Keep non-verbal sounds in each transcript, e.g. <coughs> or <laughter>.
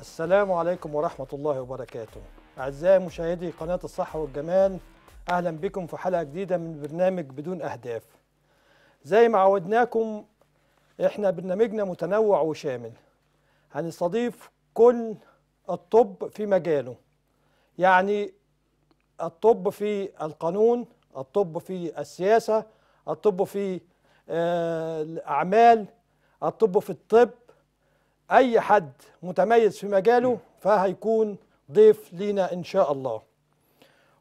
السلام عليكم ورحمة الله وبركاته أعزائي مشاهدي قناة الصحة والجمال أهلا بكم في حلقة جديدة من برنامج بدون أهداف زي ما عودناكم إحنا برنامجنا متنوع وشامل هنستضيف كل الطب في مجاله يعني الطب في القانون الطب في السياسة الطب في آه، الأعمال الطب في الطب أي حد متميز في مجاله فهيكون ضيف لينا إن شاء الله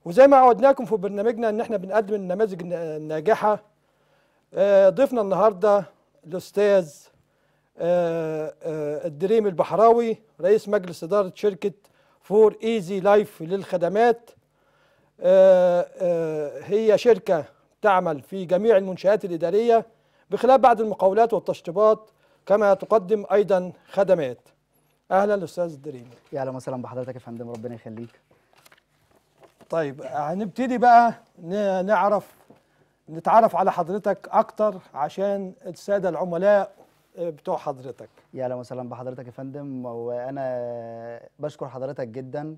وزي ما عودناكم في برنامجنا إن احنا بنقدم النماذج الناجحة آه، ضيفنا النهاردة الأستاذ آه، آه، الدريم البحراوي رئيس مجلس إدارة شركة فور ايزي لايف للخدمات هي شركة تعمل في جميع المنشآت الإدارية بخلاف بعض المقاولات والتشطيبات كما تقدم أيضا خدمات أهلا أستاذ الدريمي يا أهلا وسهلا بحضرتك يا فندم ربنا يخليك طيب هنبتدي بقى نعرف نتعرف على حضرتك أكتر عشان السادة العملاء آه، بتوع حضرتك يا أهلا وسهلا بحضرتك يا فندم وأنا بشكر حضرتك جداً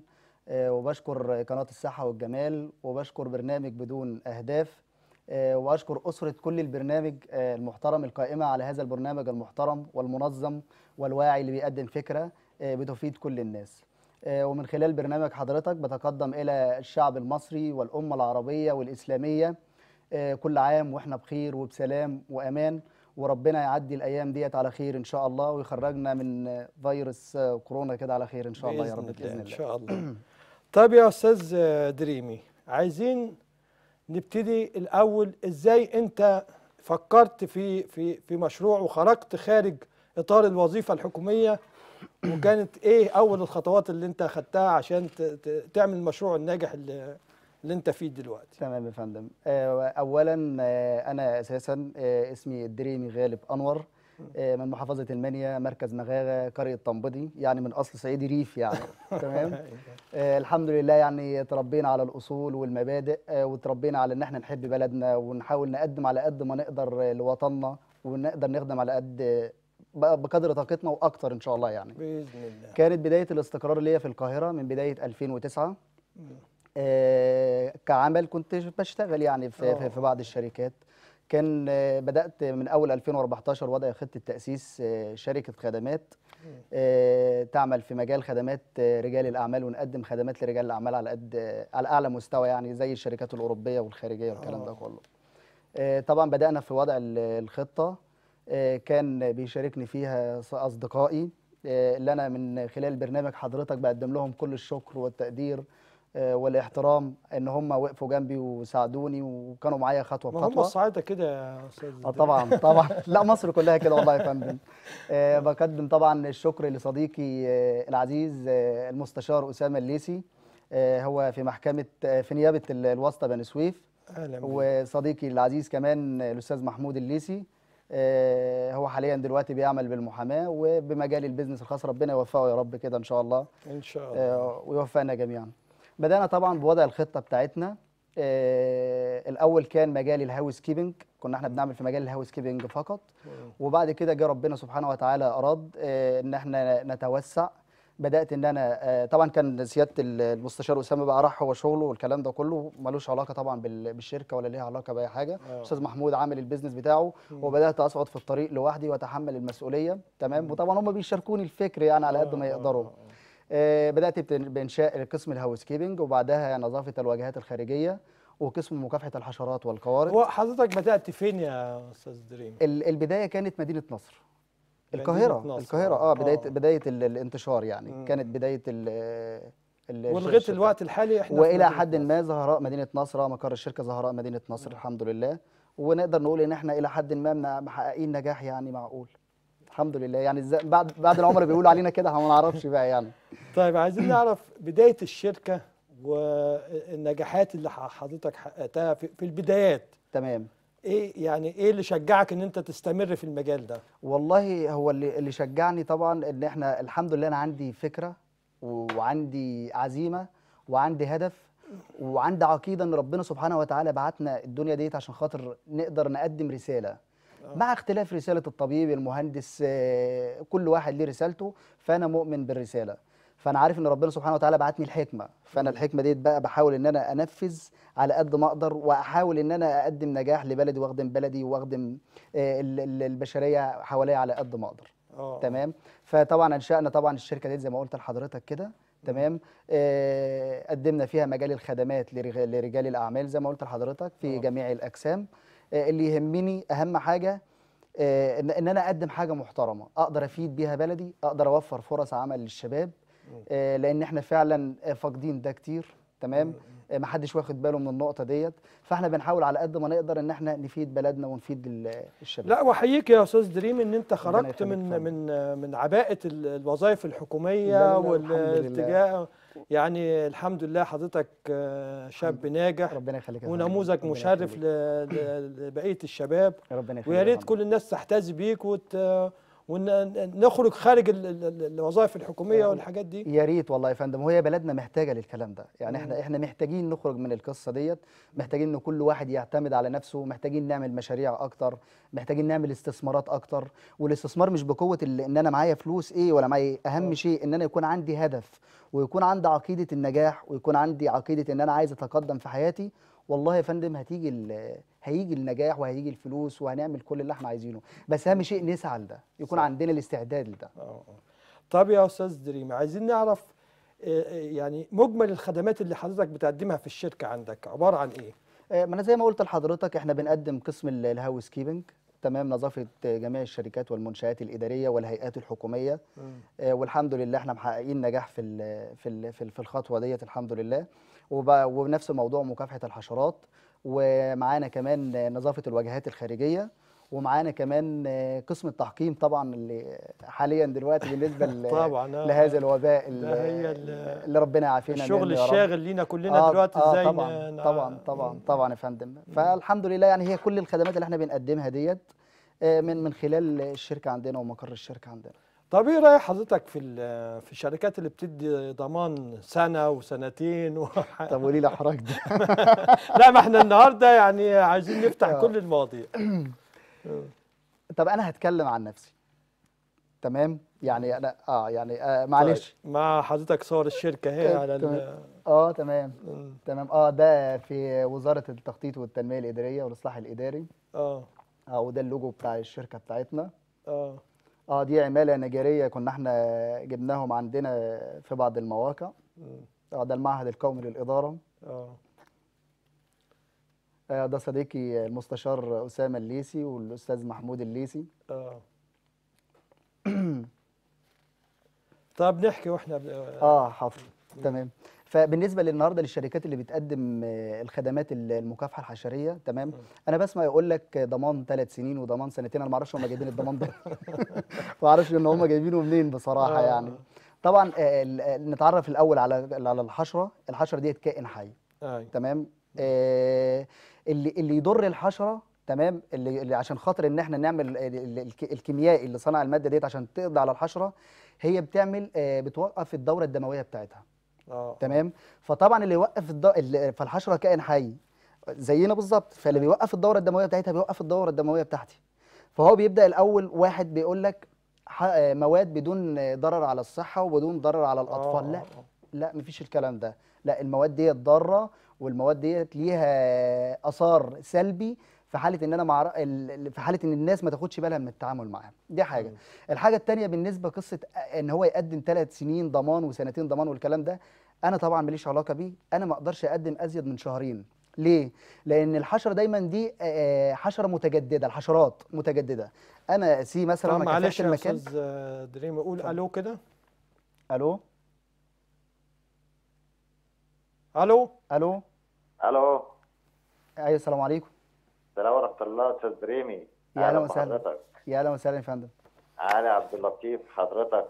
آه، وبشكر قناة الصحة والجمال وبشكر برنامج بدون أهداف آه، واشكر اسره كل البرنامج آه، المحترم القائمه على هذا البرنامج المحترم والمنظم والواعي اللي بيقدم فكره آه، بتفيد كل الناس ومن خلال برنامج حضرتك بتقدم الى الشعب المصري والامه العربيه والاسلاميه كل عام واحنا بخير وبسلام وامان وربنا يعدي الايام ديت على خير ان شاء الله ويخرجنا من فيروس كورونا كده على خير ان شاء الله يا رب باذن الله ان شاء الله طيب يا استاذ دريمي عايزين نبتدي الاول ازاي انت فكرت في في في مشروع وخرجت خارج اطار الوظيفه الحكوميه وكانت ايه اول الخطوات اللي انت اخذتها عشان تعمل المشروع الناجح اللي اللي انت فيه دلوقتي تمام يا فندم آه، اولا آه، انا اساسا آه، اسمي الدريمي غالب انور آه، من محافظه المنيا مركز مغاغه قريه طنبدي يعني من اصل صعيدي ريف يعني <laughs> تمام أيوة. آه، الحمد لله يعني تربينا على الاصول والمبادئ آه، وتربينا على ان احنا نحب بلدنا ونحاول نقدم على قد ما نقدر لوطننا ونقدر نخدم على قد بقدر طاقتنا واكتر ان شاء الله يعني باذن الله كانت بدايه الاستقرار ليا في القاهره من بدايه 2009 آه كعمل كنت بشتغل يعني في, في بعض الشركات كان آه، بدات من اول 2014 وضع خطه تاسيس آه، شركه خدمات آه، تعمل في مجال خدمات رجال الاعمال ونقدم خدمات لرجال الاعمال على قد على اعلى مستوى يعني زي الشركات الاوروبيه والخارجيه والكلام ده كله طبعا بدانا في وضع الخطه كان بيشاركني فيها اصدقائي اللي انا من خلال برنامج حضرتك بقدم لهم كل الشكر والتقدير آه، والاحترام ان هم وقفوا جنبي وساعدوني وكانوا معايا خطوه بخطوه هم صعيده كده يا استاذ آه، طبعا طبعا <laughs> لا مصر كلها كده والله يا فندم آه بقدم طبعا الشكر لصديقي آه العزيز آه المستشار اسامه الليسي آه، هو في محكمه في نيابه الواسطه بني سويف اهلا وصديقي العزيز كمان الاستاذ محمود الليسي هو حاليا دلوقتي بيعمل بالمحاماه وبمجال البيزنس الخاص ربنا يوفقه يا رب كده ان شاء الله ان شاء الله ويوفقنا جميعا بدانا طبعا بوضع الخطه بتاعتنا آه الاول كان مجال الهاوس كيبنج كنا احنا بنعمل في مجال الهاوس كيبنج فقط وبعد كده جه ربنا سبحانه وتعالى اراد آه ان احنا نتوسع بدات ان انا آه طبعا كان سياده المستشار اسامه بقى راح هو شغله والكلام ده كله ملوش علاقه طبعا بالشركه ولا ليها علاقه باي حاجه استاذ محمود عامل البيزنس بتاعه وبدات اصعد في الطريق لوحدي واتحمل المسؤوليه تمام وطبعا هم بيشاركوني الفكر يعني على قد ما آه، آه، يقدروا آه، آه، بدات بانشاء قسم الهاوس كيبنج وبعدها نظافه الواجهات الخارجيه وقسم مكافحه الحشرات والقوارض وحضرتك بدات فين يا استاذ دريم البدايه كانت مدينه نصر القاهره مدينة القاهره اه بدايه آه. بدايه الانتشار يعني مم. كانت بدايه ال ولغايه الوقت الحالي احنا والى حد ما زهراء مدينه نصر آه، مقر الشركه زهراء مدينه نصر مم. الحمد لله ونقدر نقول ان احنا الى حد ما محققين نجاح يعني معقول الحمد لله يعني ازاي بعد بعد العمر بيقولوا علينا كده ما نعرفش بقى يعني طيب عايزين نعرف بدايه الشركه والنجاحات اللي حضرتك حققتها في البدايات تمام ايه يعني ايه اللي شجعك ان انت تستمر في المجال ده والله هو اللي اللي شجعني طبعا ان احنا الحمد لله انا عندي فكره وعندي عزيمه وعندي هدف وعندي عقيده ان ربنا سبحانه وتعالى بعتنا الدنيا ديت عشان خاطر نقدر نقدم رساله آه. مع اختلاف رساله الطبيب المهندس آه، كل واحد ليه رسالته فانا مؤمن بالرساله فانا عارف ان ربنا سبحانه وتعالى بعتني الحكمه فانا الحكمه ديت بقى بحاول ان انا انفذ على قد ما اقدر واحاول ان انا اقدم نجاح لبلدي واخدم بلدي واخدم آه، البشريه حواليا على قد ما اقدر أوه. تمام فطبعا انشانا طبعا الشركه ديت زي ما قلت لحضرتك كده تمام قدمنا فيها مجال الخدمات لرجال الاعمال زي ما قلت لحضرتك في أوه. جميع الاجسام آه، اللي يهمني اهم حاجه آه، ان انا اقدم حاجه محترمه اقدر افيد بيها بلدي اقدر اوفر فرص عمل للشباب آه، لان احنا فعلا فاقدين ده كتير تمام ما حدش واخد باله من النقطه ديت فاحنا بنحاول على قد ما نقدر ان احنا نفيد بلدنا ونفيد الشباب لا واحييك يا استاذ دريم ان انت خرجت من من من عباءه الوظائف الحكوميه والاتجاه يعني الحمد لله حضرتك آه، شاب ناجح ربنا يخليك ونموذج مشرف لبقيه الشباب ربنا يخليك ويا ريت كل الناس تحتذي بيك وت ونخرج خارج الوظائف الحكوميه يعني والحاجات دي يا ريت والله يا فندم وهي بلدنا محتاجه للكلام ده يعني احنا احنا محتاجين نخرج من القصه ديت محتاجين ان كل واحد يعتمد على نفسه محتاجين نعمل مشاريع اكتر محتاجين نعمل استثمارات اكتر والاستثمار مش بقوه ان انا معايا فلوس ايه ولا معايا إيه. اهم آه. شيء ان انا يكون عندي هدف ويكون عندي عقيده النجاح ويكون عندي عقيده ان انا عايز اتقدم في حياتي والله يا فندم هتيجي هيجي النجاح وهيجي الفلوس وهنعمل كل اللي احنا عايزينه بس اهم شيء نسعى لده يكون صح. عندنا الاستعداد لده آه، آه. طب يا استاذ دريم عايزين نعرف آه، يعني مجمل الخدمات اللي حضرتك بتقدمها في الشركه عندك عباره عن ايه ما انا زي ما قلت لحضرتك احنا بنقدم قسم الهاوس كيبنج تمام نظافه جميع الشركات والمنشات الاداريه والهيئات الحكوميه م. والحمد لله احنا محققين نجاح في في في الخطوه ديت الحمد لله ونفس موضوع مكافحه الحشرات ومعانا كمان نظافه الواجهات الخارجيه ومعانا كمان قسم التحكيم طبعا اللي حاليا دلوقتي بالنسبه <laughs> طبعا آه. لهذا الوباء اللي ربنا يعافينا الشغل الشاغل لينا كلنا آه دلوقتي ازاي آه طبعا طبعا طبعا طبعا يا فندم فالحمد لله يعني هي كل الخدمات اللي احنا بنقدمها ديت آه، من من خلال الشركه عندنا ومقر الشركه عندنا طب ايه راي حضرتك في في الشركات اللي بتدي ضمان سنه وسنتين و... <laughs> طب وليه الاحراج ده؟ <laughs> لا ما احنا النهارده يعني عايزين نفتح كل آه. المواضيع <clears throat> طب انا هتكلم عن نفسي تمام يعني انا اه يعني آه طيب، معلش طيب. مع حضرتك صور الشركه هي طيب، على ال اه تمام تمام اه ده في وزاره التخطيط والتنميه الاداريه والاصلاح الاداري اه اه وده اللوجو بتاع الشركه بتاعتنا اه اه دي عماله نجاريه كنا احنا جبناهم عندنا في بعض المواقع اه ده المعهد القومي للاداره آه. اه ده صديقي المستشار اسامه الليسي والاستاذ محمود الليسي اه طب نحكي واحنا اه حاضر تمام فبالنسبه للنهارده للشركات اللي بتقدم آه، الخدمات المكافحه الحشريه تمام انا بسمع يقول لك ضمان ثلاث سنين وضمان سنتين انا ما اعرفش هم جايبين الضمان ده <laughs> ما اعرفش ان هم جايبينه منين بصراحه آه. يعني طبعا آه، نتعرف الاول على على الحشره الحشره ديت كائن حي أيوة. تمام اللي اللي يضر الحشره تمام اللي, اللي عشان خاطر ان احنا نعمل الكيميائي اللي صنع الماده ديت عشان تقضي على الحشره هي بتعمل بتوقف الدوره الدمويه بتاعتها أوه. تمام فطبعا اللي يوقف الدو... اللي... فالحشره كائن حي زينا بالظبط فاللي أيوة. بيوقف الدوره الدمويه بتاعتها بيوقف الدوره الدمويه بتاعتي فهو بيبدا الاول واحد بيقول لك مواد بدون ضرر على الصحه وبدون ضرر على الاطفال آه. لا لا مفيش الكلام ده لا المواد ديت ضاره والمواد ديت ليها اثار سلبي في حاله ان انا مع في حاله ان الناس ما تاخدش بالها من التعامل معاه دي حاجه الحاجه الثانيه بالنسبه قصه ان هو يقدم ثلاث سنين ضمان وسنتين ضمان والكلام ده انا طبعا ماليش علاقه بيه انا ما اقدرش اقدم ازيد من شهرين ليه؟ لأن الحشرة دايما دي حشرة متجددة، الحشرات متجددة. أنا سي مثلا ما معلش يا أستاذ دريم قول ألو كده. ألو. ألو. ألو. ألو. أيوه السلام عليكم. السلام ورحمه الله استاذ بريمي يا اهلا وسهلا يا اهلا وسهلا يا فندم انا عبد اللطيف حضرتك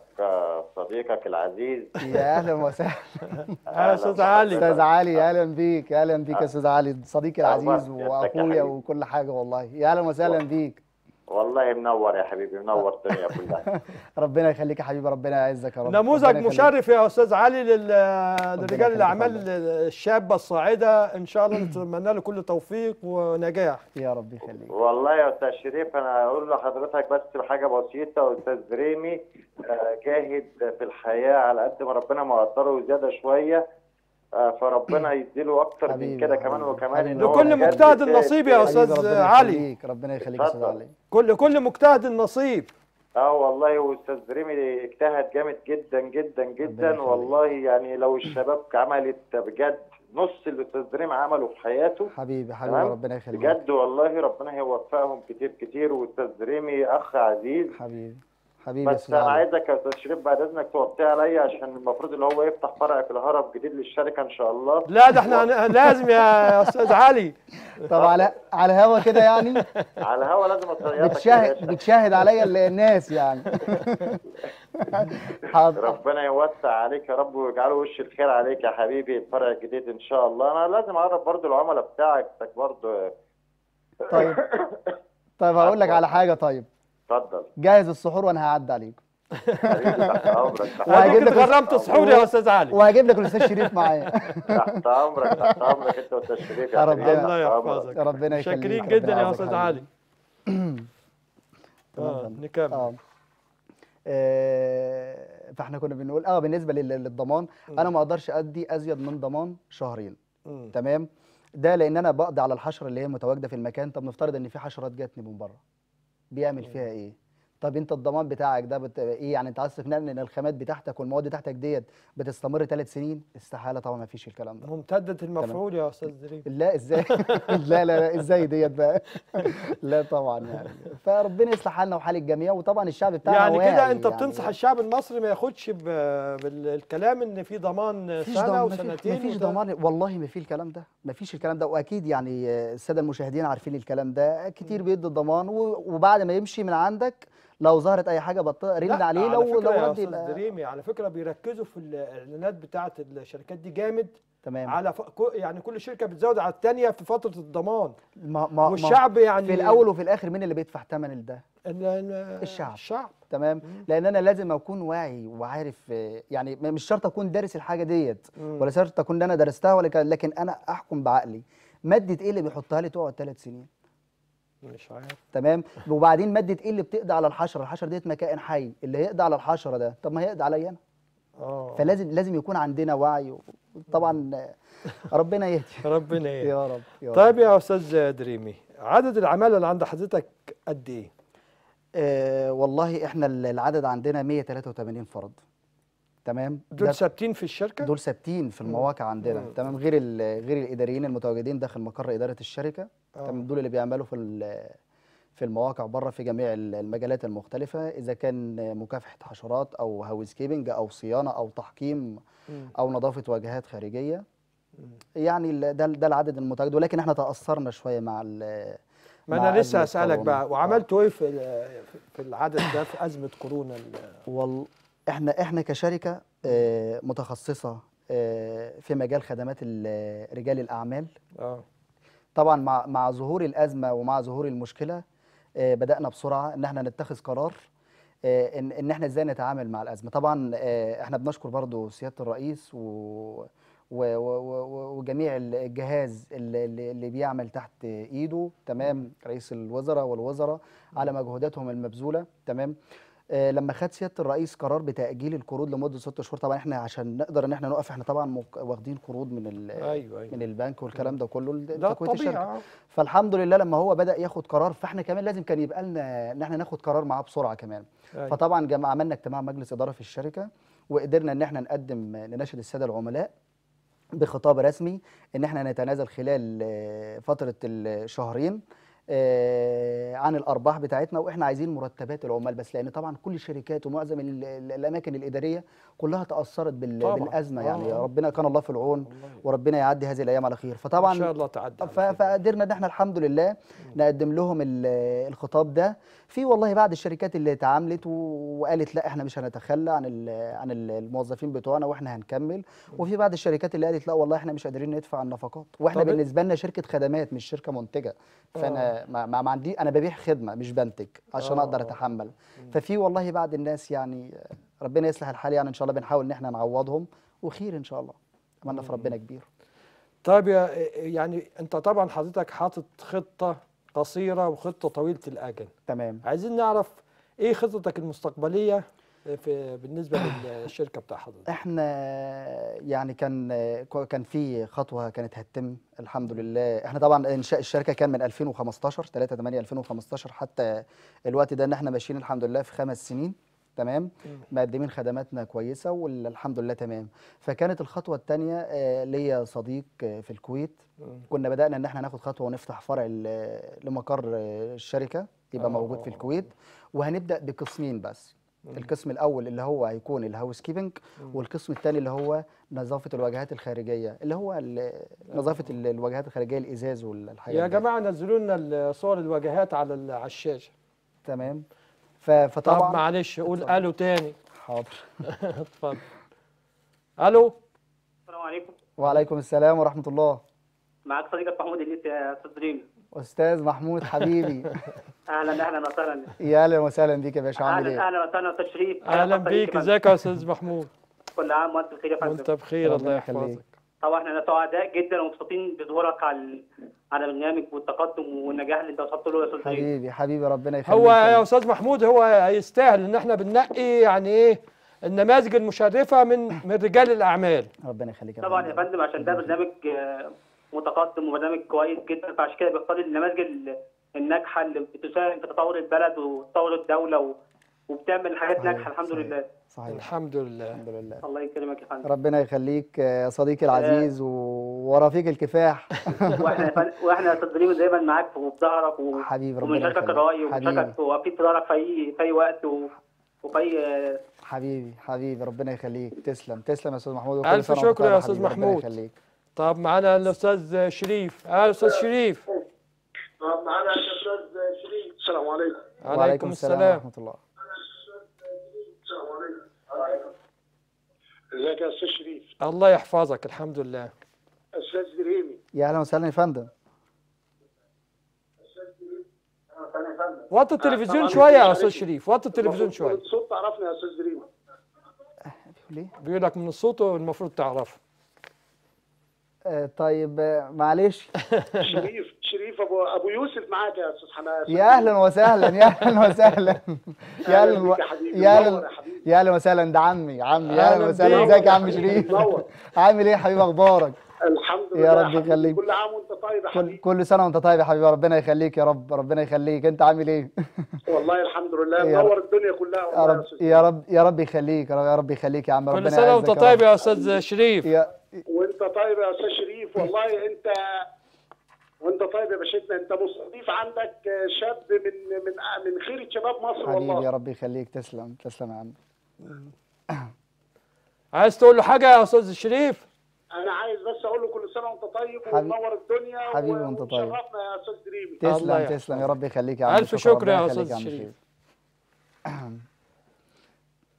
صديقك العزيز يا اهلا وسهلا <laughs> اهلا استاذ علي استاذ علي اهلا بيك اهلا بيك يا استاذ علي صديقي العزيز واخويا وكل حاجه والله يا اهلا وسهلا بيك والله منور يا حبيبي منور الدنيا كلها <laughs> ربنا يخليك يا حبيبي ربنا يعزك يا رب نموذج مشرف يا استاذ علي لرجال الاعمال الشابه الصاعده ان شاء الله نتمنى له كل توفيق ونجاح يا رب يخليك والله يا استاذ شريف انا اقول لحضرتك بس حاجه بسيطه استاذ ريمي آه، جاهد في الحياه على قد ما ربنا مقدره وزياده شويه آه، فربنا يديله اكتر من كده كمان وكمان ان لكل مجتهد النصيب يا استاذ علي ربنا يخليك يا استاذ علي كل كل مجتهد النصيب اه والله واستاذ ريمي اجتهد جامد جدا جدا جدا والله يعني لو الشباب عملت بجد نص اللي استاذ ريمي عمله في حياته حبيبي حبيبي ربنا يخليك بجد والله ربنا هيوفقهم كتير كتير واستاذ ريمي اخ عزيز حبيبي حبيبي بس انا عايزك يا استاذ شريف بعد اذنك توطي عليا عشان المفروض اللي هو يفتح فرع في الهرم جديد للشركه ان شاء الله لا ده احنا لازم يا <laughs> استاذ علي طب على على الهوا كده يعني على الهوا لازم اطيرك بتشاهد بتشاهد عليا الناس يعني <laughs> حاضر ربنا يوسع عليك يا رب ويجعله وش الخير عليك يا حبيبي الفرع الجديد ان شاء الله انا لازم اعرف برضو العملاء بتاعك برضو طيب طيب هقول لك على حاجه طيب اتفضل جهز السحور وانا هعدي عليكم وهجيب لك غرمت سحور يا استاذ علي وهجيب لك الاستاذ شريف معايا تحت امرك تحت امرك انت والاستاذ شريف يا رب الله يحفظك ربنا يخليك شاكرين جدا يا استاذ علي آه، نكمل آه. آه. فاحنا كنا بنقول اه بالنسبه للضمان انا ما اقدرش ادي ازيد من ضمان شهرين تمام ده لان انا بقضي على الحشره اللي هي متواجده في المكان طب نفترض ان في حشرات جاتني من بره بيعمل فيها ايه طب انت الضمان بتاعك ده بت... ايه يعني انت عايز تقنعني ان الخامات بتاعتك والمواد بتاعتك ديت بتستمر ثلاث سنين استحاله طبعا ما فيش الكلام ده ممتده المفعول يا استاذ دريب لا ازاي <laughs> لا لا لا ازاي ديت بقى <laughs> لا طبعا يعني فربنا يصلح حالنا وحال الجميع وطبعا الشعب بتاعنا يعني كده انت يعني بتنصح يعني الشعب المصري ما ياخدش ب... بالكلام ان في ضمان سنه ضمان وسنتين مفيش وده. ضمان والله ما في الكلام ده ما فيش الكلام ده واكيد يعني الساده المشاهدين عارفين الكلام ده كتير بيدوا الضمان وبعد ما يمشي من عندك لو ظهرت اي حاجه بطل رن عليه على لو لو رد يبقى دريمي على فكره بيركزوا في الاعلانات بتاعه الشركات دي جامد تمام على ف... يعني كل شركه بتزود على الثانيه في فتره الضمان ما ما والشعب يعني في الاول وفي الاخر مين اللي بيدفع ثمن ده الشعب الشعب تمام مم. لان انا لازم اكون واعي وعارف يعني مش شرط اكون دارس الحاجه ديت ولا شرط اكون انا درستها ولا لكن انا احكم بعقلي ماده ايه اللي بيحطها لي تقعد ثلاث سنين مش عارف تمام وبعدين ماده ايه اللي بتقضي على الحشره الحشره ديت مكائن حي اللي هيقضي على الحشره ده طب ما هيقضي عليا انا اه فلازم لازم يكون عندنا وعي طبعا ربنا يهدي <laughs> ربنا يهدي يا رب يا طيب يا استاذ دريمي عدد العماله اللي عند حضرتك قد ايه آه والله احنا العدد عندنا 183 فرد تمام دول ثابتين في الشركه دول ثابتين في المواقع عندنا مم. تمام غير غير الاداريين المتواجدين داخل مقر اداره الشركه أوه. تمام دول اللي بيعملوا في في المواقع بره في جميع المجالات المختلفه اذا كان مكافحه حشرات او هاوس كيبنج او صيانه او تحكيم مم. او نظافه واجهات خارجيه مم. يعني ده ده العدد المتواجد ولكن احنا تاثرنا شويه مع ما انا لسه هسالك بقى وعملتوا آه. ايه في في العدد ده في ازمه كورونا وال احنا احنا كشركه آه، متخصصه آه، في مجال خدمات رجال الاعمال اه طبعا مع مع ظهور الازمه ومع ظهور المشكله آه، بدانا بسرعه ان احنا نتخذ قرار ان ان احنا ازاي نتعامل مع الازمه طبعا احنا بنشكر برضو سياده الرئيس و وجميع الجهاز اللي, اللي بيعمل تحت ايده تمام رئيس الوزراء والوزراء على مجهوداتهم المبذوله تمام آه، لما خد سياده الرئيس قرار بتاجيل القروض لمده ست شهور طبعا احنا عشان نقدر ان احنا نقف احنا طبعا واخدين قروض من أيوة أيوة. من البنك والكلام ده كله لتكوين الشركه آه. فالحمد لله لما هو بدا ياخد قرار فاحنا كمان لازم كان يبقى لنا ان احنا ناخد قرار معاه بسرعه كمان أيوة. فطبعا جمع عملنا اجتماع مجلس اداره في الشركه وقدرنا ان احنا نقدم نناشد الساده العملاء بخطاب رسمي ان احنا نتنازل خلال آه، فتره الشهرين آه، عن الارباح بتاعتنا واحنا عايزين مرتبات العمال بس لان طبعا كل الشركات ومعظم الاماكن الاداريه كلها تاثرت طبعا. بالازمه يعني آه. ربنا كان الله في العون الله وربنا يعدي هذه الايام على خير فطبعا ان شاء الله تعدي فقدرنا ان احنا الحمد لله نقدم لهم الخطاب ده في والله بعض الشركات اللي اتعاملت وقالت لا احنا مش هنتخلى عن عن الموظفين بتوعنا واحنا هنكمل وفي بعض الشركات اللي قالت لا والله احنا مش قادرين ندفع النفقات واحنا إيه؟ بالنسبه لنا شركه خدمات مش شركه منتجه فانا آه. ما, ما عندي انا ببيع خدمه مش بنتج عشان آه. اقدر اتحمل ففي والله بعض الناس يعني ربنا يصلح الحال يعني ان شاء الله بنحاول ان احنا نعوضهم وخير ان شاء الله اتمنى في ربنا كبير طيب يعني انت طبعا حضرتك حاطط خطه قصيره وخطه طويله الاجل تمام عايزين نعرف ايه خطتك المستقبليه في بالنسبه للشركه بتاع حضرتك احنا يعني كان كان في خطوه كانت هتتم الحمد لله احنا طبعا انشاء الشركه كان من 2015 3 8 2015 حتى الوقت ده ان احنا ماشيين الحمد لله في خمس سنين تمام مقدمين خدماتنا كويسه والحمد لله تمام فكانت الخطوه الثانيه آه، ليا صديق آه، في الكويت كنا بدانا ان احنا ناخد خطوه ونفتح فرع آه، لمقر الشركه يبقى موجود في الكويت وهنبدا بقسمين بس القسم الاول اللي هو هيكون الهاوس كيبنج والقسم الثاني اللي هو نظافه الواجهات الخارجيه اللي هو نظافه الواجهات الخارجيه الازاز والحاجات يا جماعه نزلوا لنا صور الواجهات على على الشاشه تمام فطبعا طب معلش قول اتفضل. الو تاني حاضر <laughs> اتفضل الو السلام عليكم وعليكم السلام ورحمه الله معاك صديقك محمود الليث يا استاذ دريم استاذ محمود حبيبي <laughs> اهلا اهلا وسهلا يا اهلا وسهلا بيك يا باشا عامل ايه؟ اهلا وسهلا استاذ شريف اهلا بيك ازيك يا استاذ محمود كل عام وانت بخير يا فندم وانت بخير الله يحفظك طبعا احنا سعداء جدا ومبسوطين بظهورك على على برنامج والتقدم والنجاح اللي انت وصلت له يا استاذ حبيبي حبيبي ربنا يخليك هو يا استاذ محمود هو هيستاهل ان احنا بننقي يعني ايه النماذج المشرفه من من رجال الاعمال ربنا يخليك طبعا يا فندم عشان ده برنامج آه، متقدم وبرنامج كويس جدا فعشان كده بيختار النماذج الناجحه اللي بتساهم في تطور البلد وتطور الدوله وبتعمل حاجات ناجحه الحمد لله صحيح الحمد لله الحمد لله الله يكرمك يا فندم ربنا يخليك يا صديقي العزيز ورفيق الكفاح <laughs> واحنا واحنا صدرين دايما معاك وفي ظهرك و... حبيب ربنا ومشاركك الراي ومشاركك واقفين في ظهرك في اي في اي وقت و... وفي اي حبيبي حبيبي ربنا يخليك تسلم تسلم يا استاذ محمود الف شكر يا استاذ محمود ربنا يخليك طب معانا الاستاذ شريف اه استاذ شريف طب معانا الاستاذ شريف السلام عليكم وعليكم السلام ورحمه الله ازيك يا استاذ شريف الله يحفظك الحمد لله استاذ دريمي يا اهلا وسهلا يا فندم وطي التلفزيون آه، شويه يا استاذ شريف وطي التلفزيون شويه الصوت تعرفني يا استاذ دريمة إيه؟ بيقول لك من الصوت المفروض تعرفه آه، طيب آه، معلش <laughs> شريف شريف ابو ابو يوسف معاك يا استاذ حماد يا اهلا وسهلا يا اهلا وسهلا <laughs> <laughs> يا اهلا يا اهلا يا اهلا وسهلا ده عمي عمي يا اهلا وسهلا ازيك يا عم شريف عامل ايه يا حبيبي اخبارك الحمد لله يا رب يخليك كل عام وانت طيب يا حبيبي كل سنه وانت طيب يا حبيبي ربنا يخليك يا رب ربنا يخليك انت عامل ايه والله الحمد لله منور الدنيا كلها يا رب يا رب يخليك يا طيب رب يخليك يا عم ربنا كل سنه وانت طيب يا استاذ شريف وانت طيب يا استاذ شريف والله انت وانت طيب يا باشتنا انت مستضيف عندك شاب من من من خير شباب مصر والله حبيبي يا رب يخليك تسلم تسلم يا عم <coughs> عايز تقول له حاجه يا استاذ شريف انا عايز بس اقول له كل سنه وانت طيب ومنور الدنيا حبيبي وانت طيب شرفنا يا استاذ دريمي تسلم تسلم يا رب يخليك يا عم الف شكر يا استاذ شريف <coughs>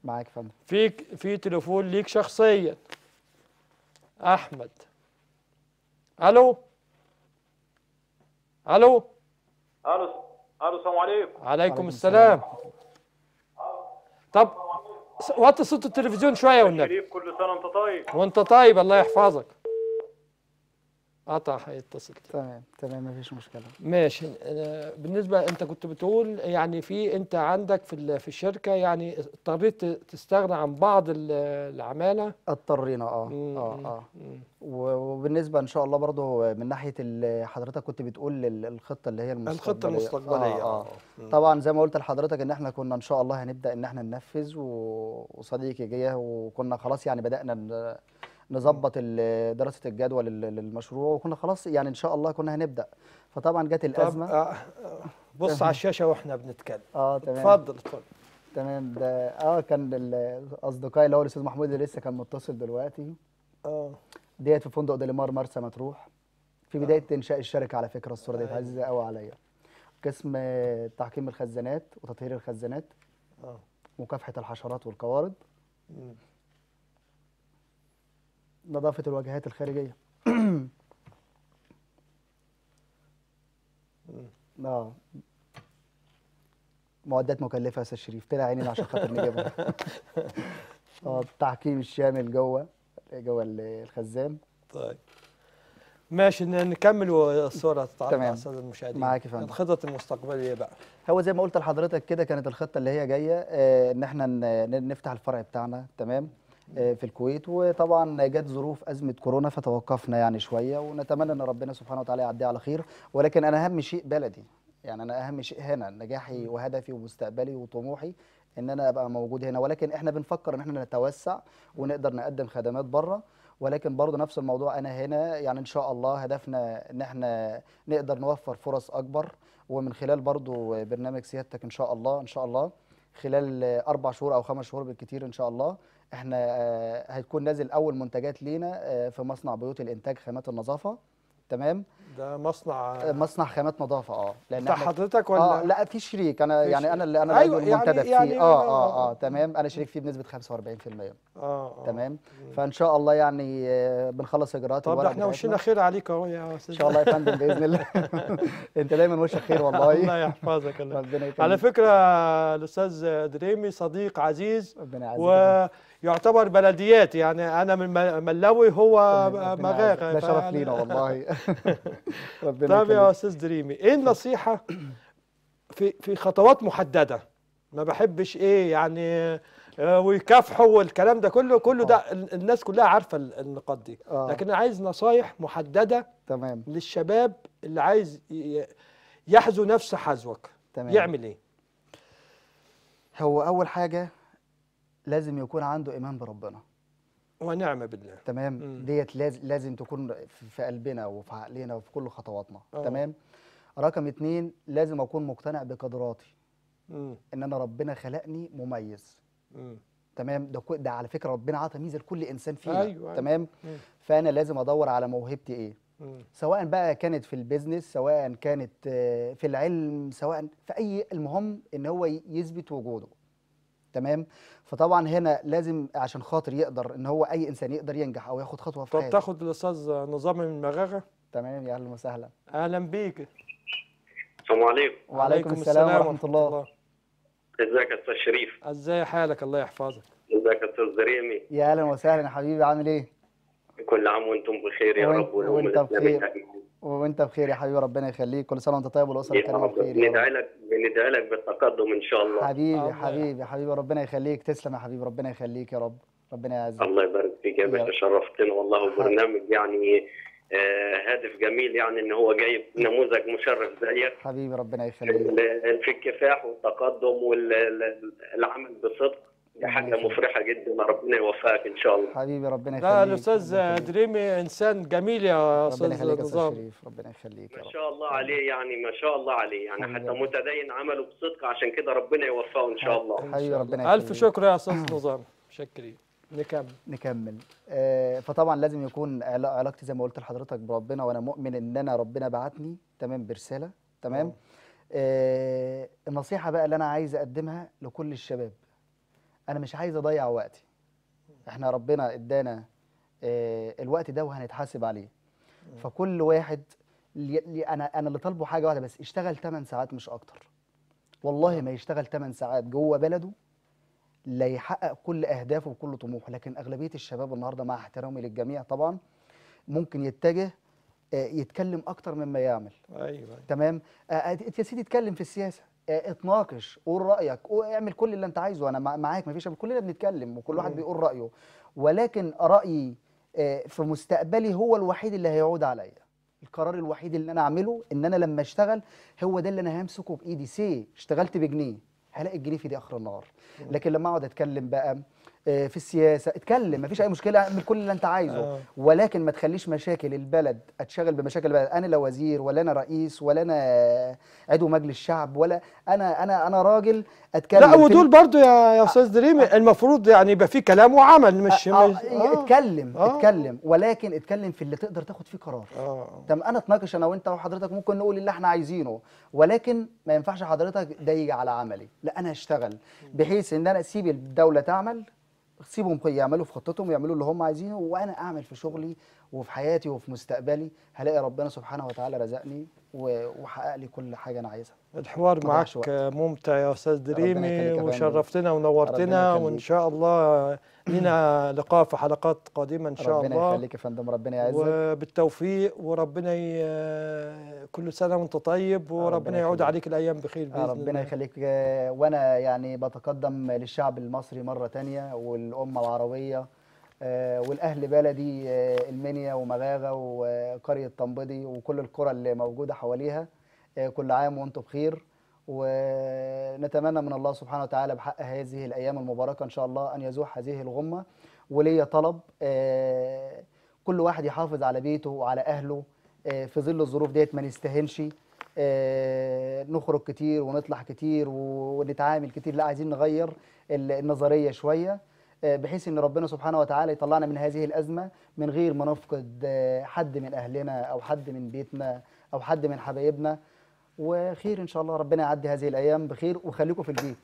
معاك فندم في في تليفون ليك شخصيا أحمد ألو ألو ألو ألو السلام عليكم عليكم السلام طب وطي صوت التلفزيون شوية والنبي كل سنة وأنت طيب وأنت طيب الله يحفظك قطع هيتصل تمام تمام مفيش مشكله ماشي بالنسبه انت كنت بتقول يعني في انت عندك في في الشركه يعني اضطريت تستغنى عن بعض العماله اضطرينا اه مم. اه اه وبالنسبه ان شاء الله برضه من ناحيه حضرتك كنت بتقول الخطه اللي هي المستقبليه الخطه المستقبليه آه, آه. آه. طبعا زي ما قلت لحضرتك ان احنا كنا ان شاء الله هنبدا ان احنا ننفذ وصديقي جه وكنا خلاص يعني بدانا نظبط دراسه الجدوى للمشروع وكنا خلاص يعني ان شاء الله كنا هنبدا فطبعا جت الازمه طب آه، آه، بص على الشاشه واحنا بنتكلم اه تمام اتفضل اتفضل تمام ده اه كان اصدقائي اللي هو الاستاذ محمود اللي لسه كان متصل دلوقتي اه ديت في فندق ديليمار مرسى مطروح في آه. بدايه آه. انشاء الشركه على فكره الصوره ديت أيوه. عزيزه قوي عليا قسم تحكيم الخزانات وتطهير الخزانات اه مكافحه الحشرات والقوارض نظافة الواجهات الخارجية <coughs> اه معدات مكلفة يا أستاذ شريف طلع عينينا عشان خاطر نجيبها <laughs> اه التحكيم الشامل جوه جوه الخزان طيب ماشي نكمل والصورة تتعرض مع السادة المشاهدين معاك يا فندم الخطط المستقبلية بقى هو زي ما قلت لحضرتك كده كانت الخطة اللي هي جاية آه إن احنا نفتح الفرع بتاعنا تمام آه، في الكويت وطبعا جت ظروف ازمه كورونا فتوقفنا يعني شويه ونتمنى ان ربنا سبحانه وتعالى يعديها على خير ولكن انا اهم شيء بلدي يعني انا اهم شيء هنا نجاحي وهدفي ومستقبلي وطموحي ان انا ابقى موجود هنا ولكن احنا بنفكر ان احنا نتوسع ونقدر نقدم خدمات بره ولكن برضه نفس الموضوع انا هنا يعني ان شاء الله هدفنا ان احنا نقدر نوفر فرص اكبر ومن خلال برضه برنامج سيادتك ان شاء الله ان شاء الله خلال اربع شهور او خمس شهور بالكثير ان شاء الله احنا هتكون آه، نازل اول منتجات لينا آه، في مصنع بيوت الانتاج خامات النظافه تمام ده مصنع آه، مصنع خامات نظافه اه لان بتاع حضرتك ولا اه لا في شريك انا في يعني انا اللي انا أيوة يعني منتدب يعني فيه يعني آه, اه اه تمام انا شريك فيه بنسبه 45% اه, آه تمام فان شاء الله يعني بنخلص اجراءات طب احنا وشنا خير عليك اهو يا استاذ ان شاء الله يا فندم باذن الله <laughs> انت دايما وشك خير والله <laughs> الله يحفظك الله ربنا يكرمك على فكره الاستاذ دريمي صديق عزيز ربنا يعزك يعتبر بلديات يعني انا من ملاوي هو مغاغه ده شرف لينا والله <laughs> ربنا طيب يا استاذ دريمي ايه النصيحه في في خطوات محدده ما بحبش ايه يعني آه، ويكافحوا والكلام ده كله كله ده آه. الناس كلها عارفه النقاط دي آه. لكن انا عايز نصايح محدده تمام للشباب اللي عايز يحذو نفس حذوك تمام يعمل ايه هو اول حاجه لازم يكون عنده ايمان بربنا ونعمه بالله تمام مم. ديت لازم لازم تكون في قلبنا وفي عقلنا وفي كل خطواتنا أوه. تمام رقم اتنين لازم اكون مقتنع بقدراتي مم. ان انا ربنا خلقني مميز مم. تمام ده ده على فكره ربنا عطى ميزه لكل انسان فينا أيوة،, أيوة. تمام مم. فانا لازم ادور على موهبتي ايه مم. سواء بقى كانت في البيزنس سواء كانت آه، في العلم سواء في اي المهم ان هو يثبت وجوده تمام فطبعا هنا لازم عشان خاطر يقدر ان هو اي انسان يقدر ينجح او ياخد خطوه في حياته طب تاخد الاستاذ نظام المغاغه تمام يا اهلا وسهلا اهلا بيك السلام عليكم وعليكم السلام, السلام ورحمه الله, الله. ازيك يا استاذ شريف ازاي حالك الله يحفظك ازيك يا استاذ زريمي يا اهلا وسهلا يا حبيبي عامل ايه كل عام وانتم بخير يا رب وانت بخير وانت بخير يا حبيبي ربنا يخليك كل سنه وانت طيب والاسره الكريمه بخير ندعي لك بندعي لك بالتقدم ان شاء الله حبيبي حبيبي حبيبي ربنا يخليك تسلم يا حبيبي ربنا يخليك يا رب ربنا يعزك الله يبارك فيك يا باشا شرفتنا والله وبرنامج يعني هادف آه، جميل يعني ان هو جايب نموذج مشرف زيك حبيبي ربنا يخليك في الكفاح والتقدم والعمل بصدق حاجه مفرحه جدا ربنا يوفقك ان شاء الله حبيبي ربنا يخليك لا الاستاذ دريمي انسان جميل يا استاذ نظام ربنا يخليك يا ربنا يخليك ما شاء الله عليه يعني ما شاء الله عليه يعني حتى متدين عمله بصدق عشان كده ربنا يوفقه ان شاء الله حبيبي ربنا يخليك الف شكر يا استاذ نظام متشكرين نكمل نكمل آه، فطبعا لازم يكون علاقتي زي ما قلت لحضرتك بربنا وانا مؤمن ان انا ربنا بعتني تمام برساله تمام آه. آه، النصيحه بقى اللي انا عايز اقدمها لكل الشباب انا مش عايز اضيع وقتي احنا ربنا ادانا آه، الوقت ده وهنتحاسب عليه فكل واحد انا انا اللي طالبه حاجه واحده بس اشتغل 8 ساعات مش اكتر والله آه. ما يشتغل 8 ساعات جوه بلده لا يحقق كل اهدافه وكل طموحه لكن اغلبيه الشباب النهارده مع احترامي للجميع طبعا ممكن يتجه آه، يتكلم اكتر مما يعمل ايوه, أيوة. تمام يا سيدي اتكلم في السياسه اتناقش قول رايك اعمل كل اللي انت عايزه انا معاك مفيش كلنا بنتكلم وكل واحد بيقول رايه ولكن رايي آه، في مستقبلي هو الوحيد اللي هيعود عليا القرار الوحيد اللي انا اعمله ان انا لما اشتغل هو ده اللي انا همسكه بايدي سي اشتغلت بجنيه هلاقي الجنيه في دي اخر النهار لكن لما اقعد اتكلم بقى آه، في السياسه اتكلم مفيش اي مشكله اعمل كل اللي انت عايزه آه. ولكن ما تخليش مشاكل البلد اتشغل بمشاكل البلد انا لا وزير ولا انا رئيس ولا انا عضو مجلس الشعب ولا انا انا انا راجل اتكلم لا ودول برضو يا يا آه. استاذ دريم المفروض يعني يبقى في كلام وعمل مش آه, آه، مش إيه، آه اتكلم آه اتكلم ولكن اتكلم في اللي تقدر تاخد فيه قرار آه انا اتناقش انا وانت وحضرتك ممكن نقول اللي احنا عايزينه ولكن ما ينفعش حضرتك ده يجي على عملي لا انا هشتغل بحيث ان انا اسيب الدوله تعمل سيبهم يعملوا في خطتهم ويعملوا اللي هم عايزينه وانا اعمل في شغلي وفي حياتي وفي مستقبلي هلاقي ربنا سبحانه وتعالى رزقني وحقق لي كل حاجه انا عايزها الحوار معك ممتع يا استاذ دريمي وشرفتنا ونورتنا وان شاء الله لنا لقاء في حلقات قادمه ان شاء ربنا الله ربنا يخليك يا فندم ربنا يعزك وبالتوفيق وربنا ي... كل سنه وانت طيب وربنا يعود عليك الايام بخير باذن آه، الله ربنا يخليك آه، وانا يعني بتقدم للشعب المصري مره ثانيه والامه العربيه آه، والاهل بلدي آه، المنيا ومغاغه وقريه طنبدي وكل القرى اللي موجوده حواليها آه، كل عام وانتم بخير ونتمنى من الله سبحانه وتعالى بحق هذه الايام المباركه ان شاء الله ان يزوح هذه الغمه وليا طلب كل واحد يحافظ على بيته وعلى اهله في ظل الظروف ديت ما نستهنش نخرج كتير ونطلع كتير ونتعامل كتير لا عايزين نغير النظريه شويه آه، بحيث ان ربنا سبحانه وتعالى يطلعنا من هذه الازمه من غير ما نفقد آه، حد من اهلنا او حد من بيتنا او حد من حبايبنا وخير ان شاء الله ربنا يعدي هذه الايام بخير وخليكم في البيت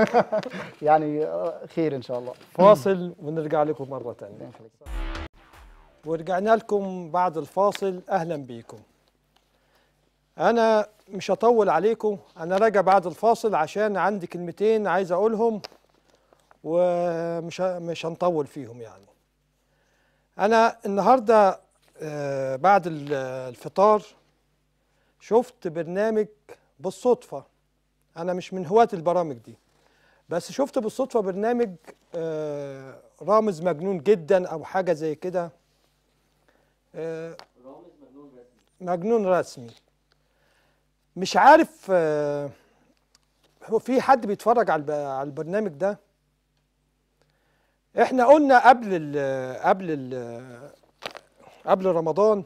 <laughs> <laughs> يعني آه، خير ان شاء الله فاصل ونرجع لكم مره ثانيه ورجعنا لكم بعد الفاصل اهلا بيكم انا مش هطول عليكم انا راجع بعد الفاصل عشان عندي كلمتين عايز اقولهم ومش مش هنطول فيهم يعني انا النهارده آه، بعد الفطار شفت برنامج بالصدفه انا مش من هواة البرامج دي بس شفت بالصدفه برنامج آه، رامز مجنون جدا او حاجه زي كده رامز آه، مجنون رسمي مجنون رسمي مش عارف هو في حد بيتفرج على البرنامج ده احنا قلنا قبل ال قبل ال قبل رمضان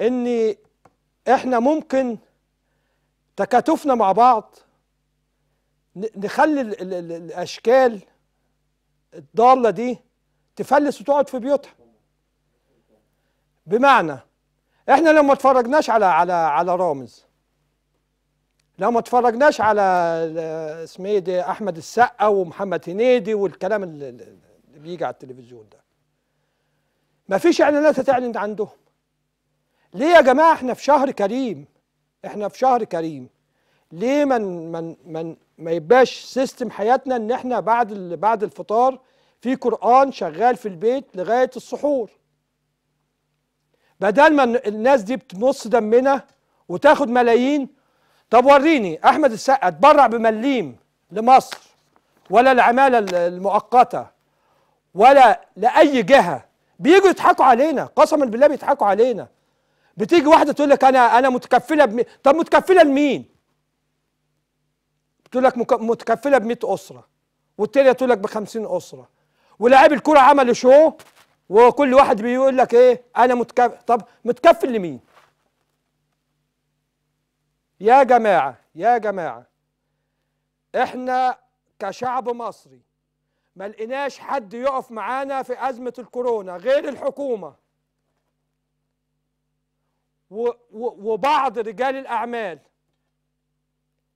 ان احنا ممكن تكاتفنا مع بعض نخلي ال ال الاشكال الضاله دي تفلس وتقعد في بيوتها بمعنى احنا لو ما اتفرجناش على على على رامز لو ما اتفرجناش على اسمه ايه ده احمد السقا ومحمد هنيدي والكلام اللي, اللي بيجي على التلفزيون ده ما فيش اعلانات هتعلن عندهم ليه يا جماعه احنا في شهر كريم احنا في شهر كريم ليه من من من ما يبقاش سيستم حياتنا ان احنا بعد بعد الفطار في قران شغال في البيت لغايه السحور بدل ما الناس دي بتمص دمنا وتاخد ملايين طب وريني احمد السقا اتبرع بمليم لمصر ولا العماله المؤقته ولا لاي جهه بييجوا يضحكوا علينا قسما بالله بيضحكوا علينا بتيجي واحده تقول لك انا انا متكفله بمي... طب متكفله لمين؟ بتقول لك مك... متكفله ب 100 اسره والتانيه تقول لك ب 50 اسره ولاعيب الكوره عملوا شو وكل واحد بيقول لك ايه انا متكفل طب متكفل لمين؟ يا جماعة يا جماعة احنا كشعب مصري ما لقيناش حد يقف معانا في أزمة الكورونا غير الحكومة وبعض رجال الأعمال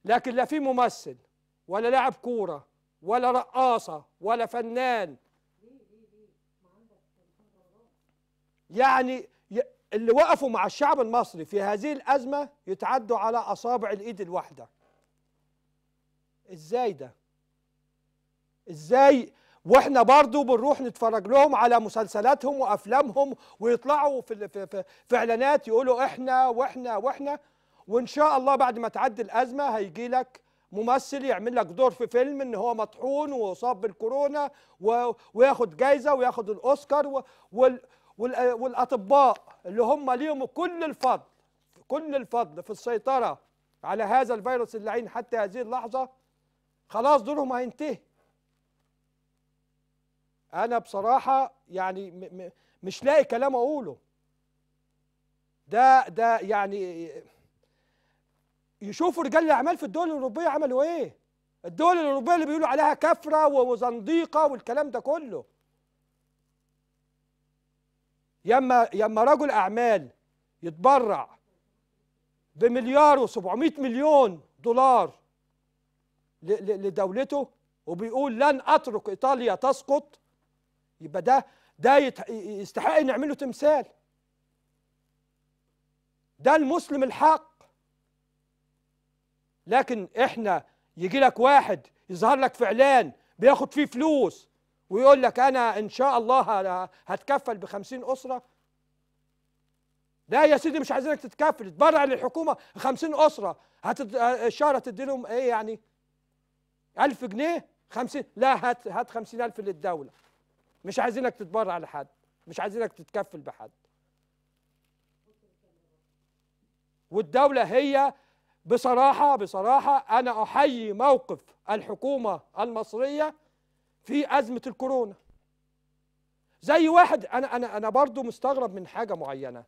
لكن لا في ممثل ولا لاعب كورة ولا رقاصة ولا فنان يعني اللي وقفوا مع الشعب المصري في هذه الأزمة يتعدوا على أصابع الإيد الواحدة إزاي ده إزاي واحنا برضو بنروح نتفرج لهم على مسلسلاتهم وافلامهم ويطلعوا في في, في اعلانات يقولوا احنا واحنا واحنا وان شاء الله بعد ما تعدي الازمه هيجي لك ممثل يعمل لك دور في فيلم ان هو مطحون واصاب بالكورونا وياخد جايزه وياخد الاوسكار وال والاطباء اللي هم ليهم كل الفضل كل الفضل في السيطره على هذا الفيروس اللعين حتى هذه اللحظه خلاص دورهم هينتهي انا بصراحه يعني مش لاقي كلام اقوله ده ده يعني يشوفوا رجال الاعمال في الدول الاوروبيه عملوا ايه الدول الاوروبيه اللي بيقولوا عليها كفره وزنديقه والكلام ده كله ياما ياما رجل اعمال يتبرع بمليار و700 مليون دولار لدولته وبيقول لن اترك ايطاليا تسقط يبقى ده ده يستحق نعمله تمثال ده المسلم الحق لكن احنا يجي لك واحد يظهر لك في اعلان بياخد فيه فلوس ويقول لك أنا إن شاء الله هتكفل بخمسين أسرة لا يا سيدي مش عايزينك تتكفل تبرع للحكومة خمسين أسرة هت الشهر هتدي لهم إيه يعني ألف جنيه خمسين لا هات هات خمسين ألف للدولة مش عايزينك تتبرع لحد مش عايزينك تتكفل بحد والدولة هي بصراحة بصراحة أنا أحيي موقف الحكومة المصرية في ازمه الكورونا زي واحد انا انا انا برضو مستغرب من حاجه معينه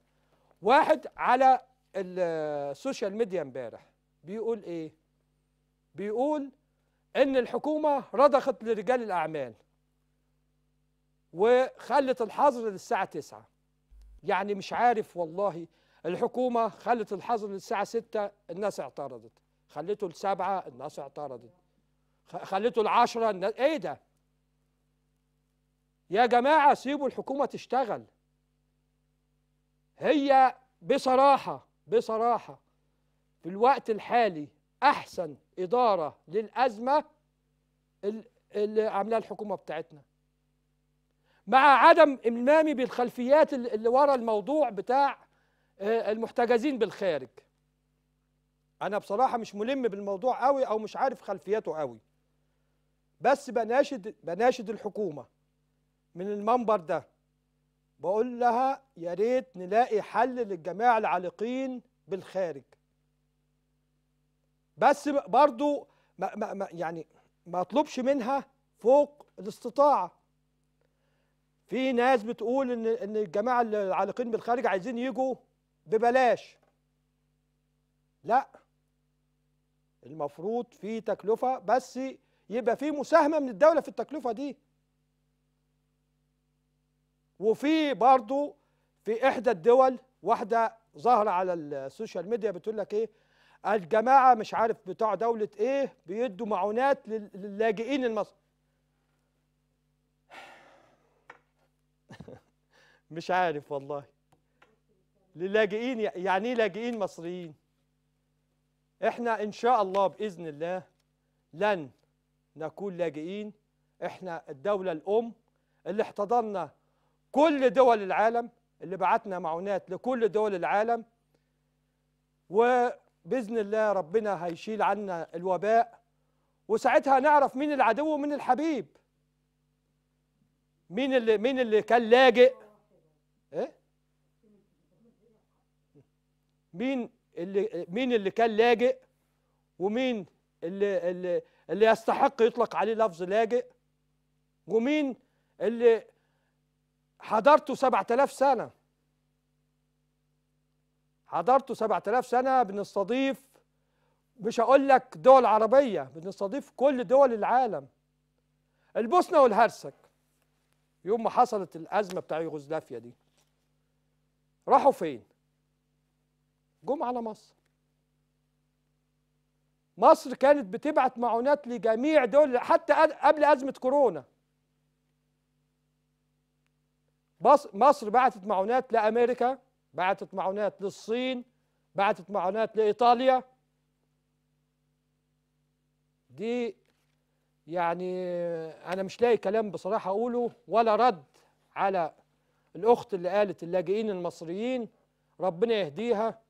واحد على السوشيال ميديا امبارح بيقول ايه بيقول ان الحكومه رضخت لرجال الاعمال وخلت الحظر للساعه 9 يعني مش عارف والله الحكومه خلت الحظر للساعه 6 الناس اعترضت خلته لسبعة الناس اعترضت خليته العشرة الناس ايه ده يا جماعة سيبوا الحكومة تشتغل هي بصراحة بصراحة في الوقت الحالي أحسن إدارة للأزمة اللي عاملاها الحكومة بتاعتنا مع عدم إلمامي بالخلفيات اللي ورا الموضوع بتاع آه، المحتجزين بالخارج أنا بصراحة مش ملم بالموضوع قوي أو مش عارف خلفياته قوي بس بناشد بناشد الحكومة من المنبر ده بقول لها يا ريت نلاقي حل للجماعه العالقين بالخارج بس برضو ما ما ما يعني ما اطلبش منها فوق الاستطاعه في ناس بتقول ان ان الجماعه العالقين بالخارج عايزين يجوا ببلاش لا المفروض في تكلفه بس يبقى في مساهمه من الدوله في التكلفه دي وفي برضو في إحدى الدول واحدة ظاهرة على السوشيال ميديا بتقول لك إيه الجماعة مش عارف بتوع دولة إيه بيدوا معونات للاجئين المصري <laughs> مش عارف والله للاجئين يعني ايه لاجئين مصريين احنا ان شاء الله باذن الله لن نكون لاجئين احنا الدوله الام اللي احتضننا كل دول العالم اللي بعتنا معونات لكل دول العالم وبإذن الله ربنا هيشيل عنا الوباء وساعتها نعرف مين العدو ومين الحبيب مين اللي مين اللي كان لاجئ ايه مين اللي مين اللي كان لاجئ ومين اللي اللي اللي يستحق يطلق عليه لفظ لاجئ ومين اللي حضرته 7000 سنة حضرته 7000 سنة بنستضيف مش هقول لك دول عربية بنستضيف كل دول العالم البوسنة والهرسك يوم ما حصلت الأزمة بتاع يوغوسلافيا دي راحوا فين؟ جم على مصر مصر كانت بتبعت معونات لجميع دول حتى قبل أزمة كورونا مصر بعتت معونات لأمريكا بعتت معونات للصين بعتت معونات لإيطاليا دي يعني أنا مش لاقي كلام بصراحة أقوله ولا رد على الأخت اللي قالت اللاجئين المصريين ربنا يهديها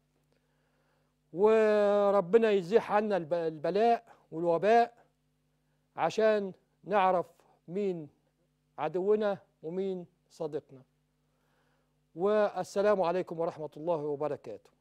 وربنا يزيح عنا البلاء والوباء عشان نعرف مين عدونا ومين صديقنا والسلام عليكم ورحمة الله وبركاته